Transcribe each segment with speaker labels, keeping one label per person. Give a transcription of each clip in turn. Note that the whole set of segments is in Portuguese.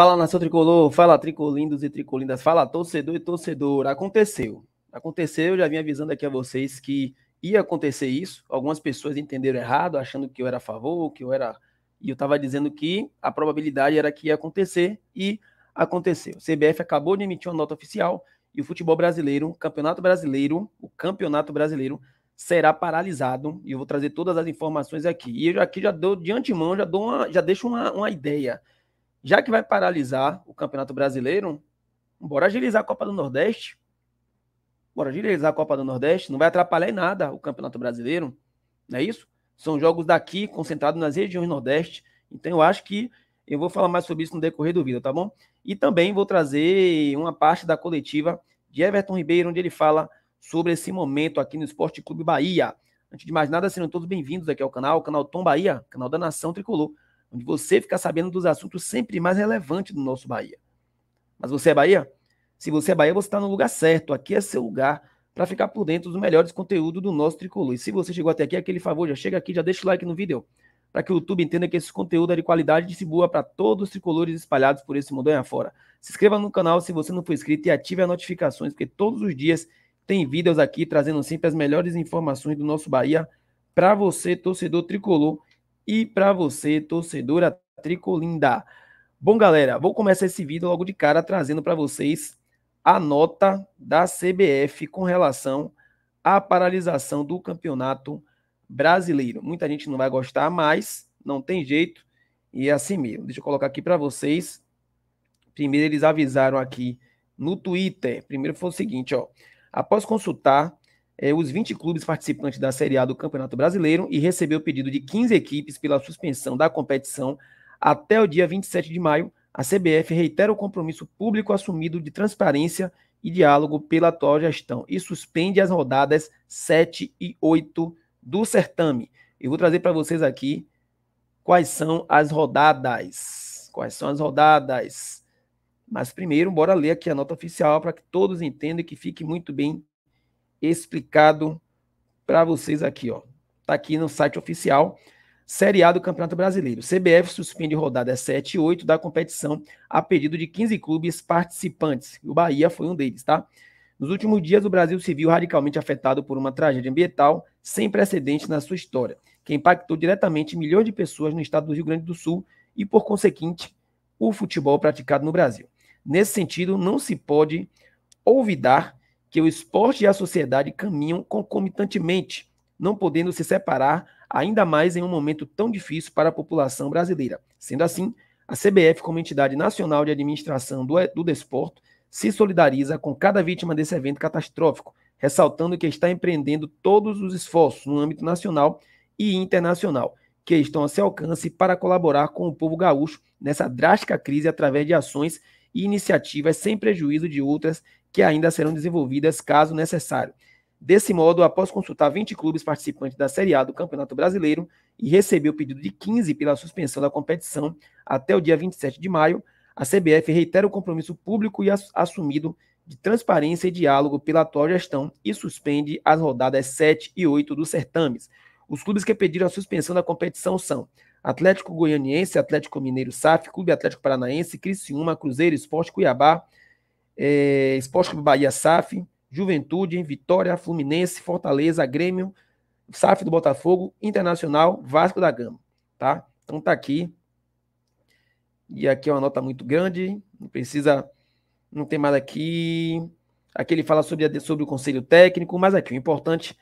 Speaker 1: Fala nação tricolor, fala tricolindos e tricolindas, fala torcedor e torcedor. Aconteceu. Aconteceu, eu já vim avisando aqui a vocês que ia acontecer isso. Algumas pessoas entenderam errado, achando que eu era a favor, que eu era. E eu estava dizendo que a probabilidade era que ia acontecer e aconteceu. O CBF acabou de emitir uma nota oficial e o futebol brasileiro, o campeonato brasileiro, o campeonato brasileiro será paralisado. E eu vou trazer todas as informações aqui. E eu aqui já dou de antemão, já dou uma, já deixo uma, uma ideia já que vai paralisar o Campeonato Brasileiro, bora agilizar a Copa do Nordeste. Bora agilizar a Copa do Nordeste. Não vai atrapalhar em nada o Campeonato Brasileiro. Não é isso? São jogos daqui, concentrados nas regiões Nordeste. Então eu acho que eu vou falar mais sobre isso no decorrer do vídeo, tá bom? E também vou trazer uma parte da coletiva de Everton Ribeiro, onde ele fala sobre esse momento aqui no Esporte Clube Bahia. Antes de mais nada, sejam todos bem-vindos aqui ao canal, canal Tom Bahia, canal da Nação Tricolor onde você fica sabendo dos assuntos sempre mais relevantes do nosso Bahia. Mas você é Bahia? Se você é Bahia, você está no lugar certo. Aqui é seu lugar para ficar por dentro dos melhores conteúdos do nosso tricolor. E se você chegou até aqui, aquele favor, já chega aqui, já deixa o like no vídeo, para que o YouTube entenda que esse conteúdo é de qualidade e se boa para todos os tricolores espalhados por esse mundo afora. Se inscreva no canal se você não for inscrito e ative as notificações, porque todos os dias tem vídeos aqui trazendo sempre as melhores informações do nosso Bahia para você, torcedor tricolor e para você, torcedora tricolinda. Bom, galera, vou começar esse vídeo logo de cara trazendo para vocês a nota da CBF com relação à paralisação do campeonato brasileiro. Muita gente não vai gostar, mas não tem jeito e é assim mesmo. Deixa eu colocar aqui para vocês. Primeiro, eles avisaram aqui no Twitter. Primeiro foi o seguinte, ó. Após consultar é, os 20 clubes participantes da Série A do Campeonato Brasileiro e recebeu o pedido de 15 equipes pela suspensão da competição até o dia 27 de maio. A CBF reitera o compromisso público assumido de transparência e diálogo pela atual gestão e suspende as rodadas 7 e 8 do certame. Eu vou trazer para vocês aqui quais são as rodadas. Quais são as rodadas? Mas primeiro, bora ler aqui a nota oficial para que todos entendam e que fique muito bem explicado para vocês aqui, ó. Tá aqui no site oficial. Série A do Campeonato Brasileiro. CBF suspende rodada 7 e 8 da competição a pedido de 15 clubes participantes. O Bahia foi um deles, tá? Nos últimos dias, o Brasil se viu radicalmente afetado por uma tragédia ambiental sem precedentes na sua história, que impactou diretamente milhões de pessoas no estado do Rio Grande do Sul e, por consequente o futebol praticado no Brasil. Nesse sentido, não se pode olvidar que o esporte e a sociedade caminham concomitantemente, não podendo se separar ainda mais em um momento tão difícil para a população brasileira. Sendo assim, a CBF, como entidade nacional de administração do, do desporto, se solidariza com cada vítima desse evento catastrófico, ressaltando que está empreendendo todos os esforços no âmbito nacional e internacional que estão a seu alcance para colaborar com o povo gaúcho nessa drástica crise através de ações e iniciativas sem prejuízo de outras que ainda serão desenvolvidas caso necessário. Desse modo, após consultar 20 clubes participantes da Série A do Campeonato Brasileiro e receber o pedido de 15 pela suspensão da competição até o dia 27 de maio, a CBF reitera o compromisso público e assumido de transparência e diálogo pela atual gestão e suspende as rodadas 7 e 8 dos certames. Os clubes que pediram a suspensão da competição são Atlético Goianiense, Atlético Mineiro SAF, Clube Atlético Paranaense, Criciúma, Cruzeiro, Esporte Cuiabá, é, Esporte Clube Bahia, SAF, Juventude, Vitória, Fluminense, Fortaleza, Grêmio, SAF do Botafogo, Internacional, Vasco da Gama, tá? Então tá aqui. E aqui é uma nota muito grande, não precisa, não tem mais aqui. Aqui ele fala sobre, sobre o conselho técnico, mas aqui o importante,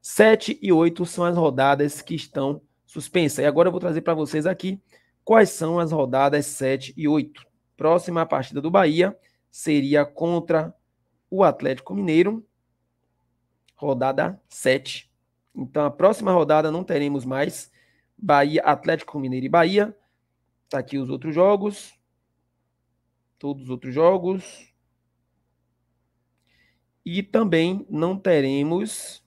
Speaker 1: 7 e 8 são as rodadas que estão suspensas. E agora eu vou trazer para vocês aqui quais são as rodadas 7 e 8. Próxima a partida do Bahia, seria contra o Atlético Mineiro, rodada 7. Então, a próxima rodada não teremos mais Bahia, Atlético Mineiro e Bahia. Tá aqui os outros jogos. Todos os outros jogos. E também não teremos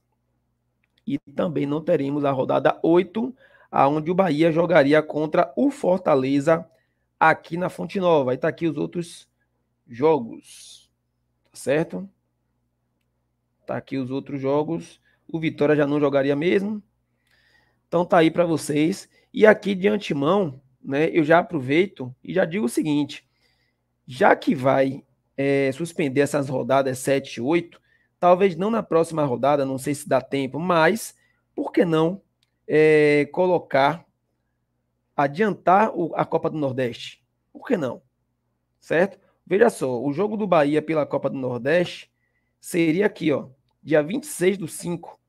Speaker 1: e também não teremos a rodada 8, aonde o Bahia jogaria contra o Fortaleza aqui na Fonte Nova. E tá aqui os outros jogos. Tá certo? Tá aqui os outros jogos. O Vitória já não jogaria mesmo. Então tá aí para vocês. E aqui de antemão, né, eu já aproveito e já digo o seguinte: já que vai é, suspender essas rodadas 7 e 8, talvez não na próxima rodada, não sei se dá tempo, mas por que não é, colocar, adiantar o, a Copa do Nordeste? Por que não? Certo? Veja só, o jogo do Bahia pela Copa do Nordeste seria aqui, ó, dia 26 do 5.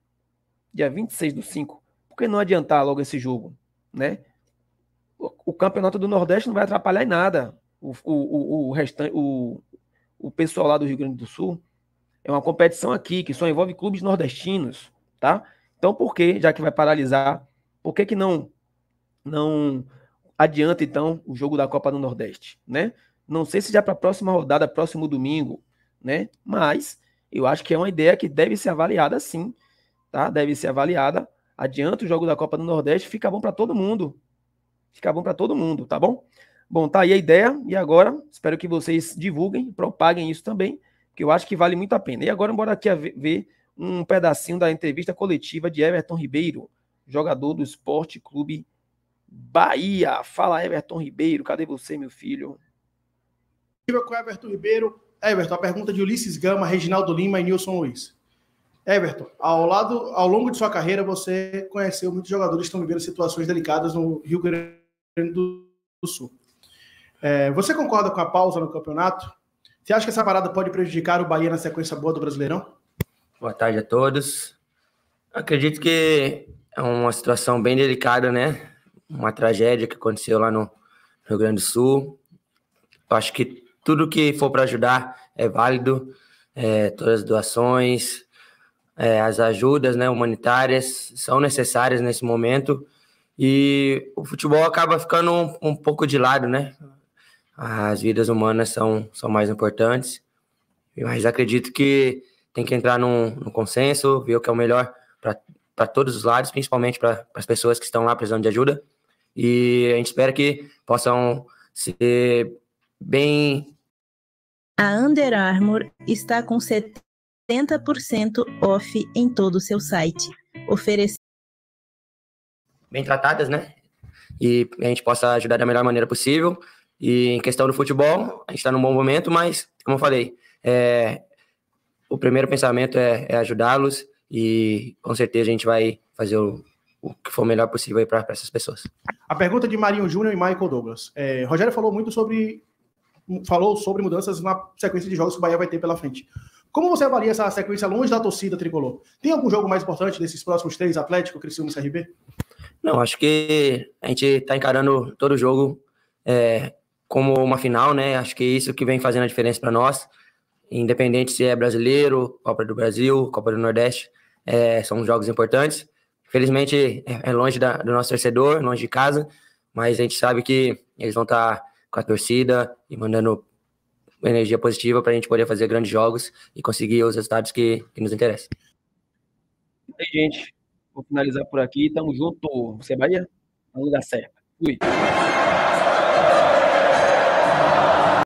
Speaker 1: Dia 26 do 5. Por que não adiantar logo esse jogo, né? O campeonato do Nordeste não vai atrapalhar em nada. O, o, o, restante, o, o pessoal lá do Rio Grande do Sul é uma competição aqui que só envolve clubes nordestinos, tá? Então, por que, já que vai paralisar, por que, que não não adianta então o jogo da Copa do Nordeste, né? Não sei se já para a próxima rodada, próximo domingo, né? Mas eu acho que é uma ideia que deve ser avaliada sim, tá? Deve ser avaliada. Adianta o jogo da Copa do Nordeste, fica bom para todo mundo. Fica bom para todo mundo, tá bom? Bom, tá aí a ideia e agora espero que vocês divulguem, propaguem isso também, que eu acho que vale muito a pena. E agora bora aqui ver um pedacinho da entrevista coletiva de Everton Ribeiro, jogador do Esporte Clube Bahia. Fala Everton Ribeiro, cadê você, meu filho? Incrível com é, Everton Ribeiro. Everton, a pergunta de Ulisses Gama, Reginaldo Lima e Nilson Luiz. Everton, ao, lado, ao longo de sua carreira, você conheceu muitos jogadores que estão vivendo situações delicadas no Rio Grande do Sul. É, você concorda com a pausa no campeonato? Você acha que essa parada pode prejudicar o Bahia na sequência boa do Brasileirão?
Speaker 2: Boa tarde a todos. Acredito que é uma situação bem delicada, né? Uma tragédia que aconteceu lá no Rio Grande do Sul. Eu acho que tudo que for para ajudar é válido, é, todas as doações, é, as ajudas né, humanitárias são necessárias nesse momento e o futebol acaba ficando um, um pouco de lado, né? As vidas humanas são, são mais importantes, mas acredito que tem que entrar num, num consenso, ver o que é o melhor para todos os lados, principalmente para as pessoas que estão lá precisando de ajuda. E a gente espera que possam ser Bem.
Speaker 1: A Under Armour está com 70% off em todo o seu site, oferecendo.
Speaker 2: Bem tratadas, né? E a gente possa ajudar da melhor maneira possível. E em questão do futebol, a gente está num bom momento, mas, como eu falei, é, o primeiro pensamento é, é ajudá-los e com certeza a gente vai fazer o, o que for melhor possível para essas pessoas.
Speaker 1: A pergunta de Marinho Júnior e Michael Douglas. É, Rogério falou muito sobre falou sobre mudanças na sequência de jogos que o Bahia vai ter pela frente. Como você avalia essa sequência longe da torcida tricolor? Tem algum jogo mais importante desses próximos três, Atlético, Criciúma e CRB?
Speaker 2: Não, acho que a gente está encarando todo jogo é, como uma final, né? Acho que é isso que vem fazendo a diferença para nós, independente se é brasileiro, Copa do Brasil, Copa do Nordeste, é, são jogos importantes. Felizmente é, é longe da, do nosso torcedor, longe de casa, mas a gente sabe que eles vão estar tá com a torcida e mandando energia positiva para a gente poder fazer grandes jogos e conseguir os resultados que, que nos interessam.
Speaker 1: E aí, gente, vou finalizar por aqui. Tamo junto. Você, Bahia? No certo. Fui.